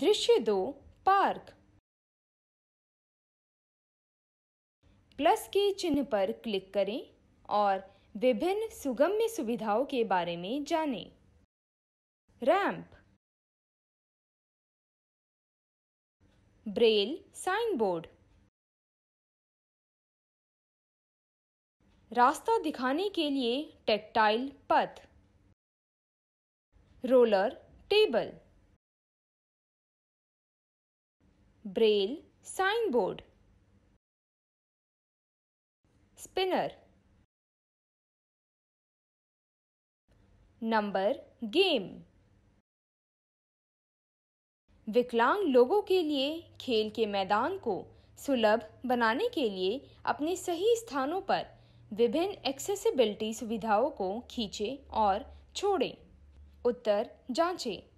दृश्य दो park plus के चिन्ह पर क्लिक करें और विभिन्न सुगम्य सुविधाओं के बारे में जानें रैंप ब्रेल साइन बोर्ड रास्ता दिखाने के लिए tactile path roller table braille sign board spinner number game विकलांग लोगों के लिए खेल के मैदान को सुलभ बनाने के लिए अपने सही स्थानों पर विभिन्न एक्सेसिबिलिटी सुविधाओं को खींचे और छोड़ें उत्तर जांचें